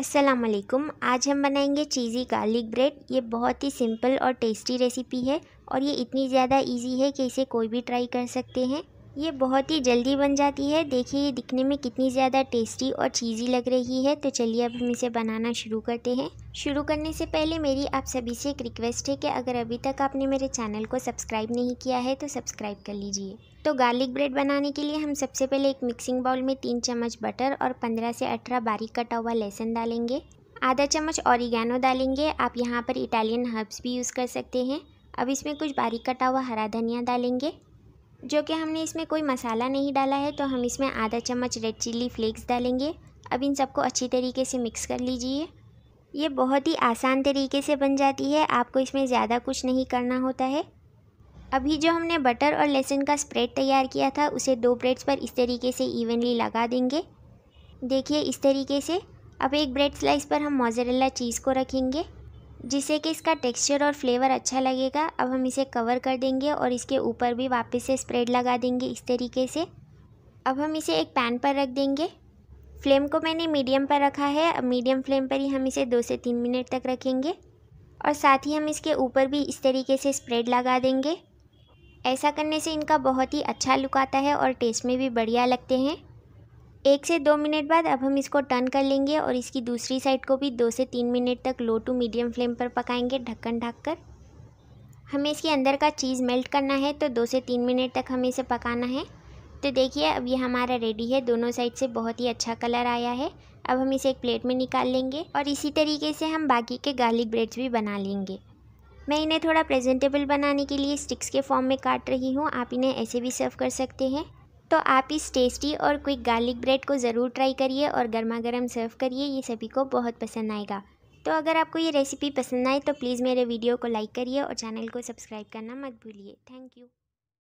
असलम आज हम बनाएंगे चीज़ी गार्लिक ब्रेड ये बहुत ही सिंपल और टेस्टी रेसिपी है और ये इतनी ज़्यादा इजी है कि इसे कोई भी ट्राई कर सकते हैं ये बहुत ही जल्दी बन जाती है देखिए ये दिखने में कितनी ज़्यादा टेस्टी और चीज़ी लग रही है तो चलिए अब हम इसे बनाना शुरू करते हैं शुरू करने से पहले मेरी आप सभी से एक रिक्वेस्ट है कि अगर अभी तक आपने मेरे चैनल को सब्सक्राइब नहीं किया है तो सब्सक्राइब कर लीजिए तो गार्लिक ब्रेड बनाने के लिए हम सबसे पहले एक मिक्सिंग बाउल में तीन चम्मच बटर और पंद्रह से अठारह बारीक कटा हुआ लहसुन डालेंगे आधा चम्मच औरिगैनो डालेंगे आप यहाँ पर इटालियन हर्ब्स भी यूज़ कर सकते हैं अब इसमें कुछ बारीक कटा हुआ हरा धनिया डालेंगे जो कि हमने इसमें कोई मसाला नहीं डाला है तो हम इसमें आधा चम्मच रेड चिल्ली फ्लेक्स डालेंगे अब इन सबको अच्छी तरीके से मिक्स कर लीजिए ये बहुत ही आसान तरीके से बन जाती है आपको इसमें ज़्यादा कुछ नहीं करना होता है अभी जो हमने बटर और लहसुन का स्प्रेड तैयार किया था उसे दो ब्रेड्स पर इस तरीके से इवनली लगा देंगे देखिए इस तरीके से अब एक ब्रेड स्लाइस पर हम मोज़रेला चीज़ को रखेंगे जिससे कि इसका टेक्सचर और फ्लेवर अच्छा लगेगा अब हम इसे कवर कर देंगे और इसके ऊपर भी वापस से स्प्रेड लगा देंगे इस तरीके से अब हम इसे एक पैन पर रख देंगे फ्लेम को मैंने मीडियम पर रखा है अब मीडियम फ्लेम पर ही हम इसे दो से तीन मिनट तक रखेंगे और साथ ही हम इसके ऊपर भी इस तरीके से स्प्रेड लगा देंगे ऐसा करने से इनका बहुत ही अच्छा लुक आता है और टेस्ट में भी बढ़िया लगते हैं एक से दो मिनट बाद अब हम इसको टर्न कर लेंगे और इसकी दूसरी साइड को भी दो से तीन मिनट तक लो टू मीडियम फ्लेम पर पकाएंगे ढक्कन ढक कर हमें इसके अंदर का चीज़ मेल्ट करना है तो दो से तीन मिनट तक हमें इसे पकाना है तो देखिए अब ये हमारा रेडी है दोनों साइड से बहुत ही अच्छा कलर आया है अब हम इसे एक प्लेट में निकाल लेंगे और इसी तरीके से हम बाकी के गार्लिक ब्रेड्स भी बना लेंगे मैं इन्हें थोड़ा प्रेजेंटेबल बनाने के लिए स्टिक्स के फॉर्म में काट रही हूँ आप इन्हें ऐसे भी सर्व कर सकते हैं तो आप इस टेस्टी और क्विक गार्लिक ब्रेड को ज़रूर ट्राई करिए और गर्मा गर्म सर्व करिए ये सभी को बहुत पसंद आएगा तो अगर आपको ये रेसिपी पसंद आए तो प्लीज़ मेरे वीडियो को लाइक करिए और चैनल को सब्सक्राइब करना मत भूलिए थैंक यू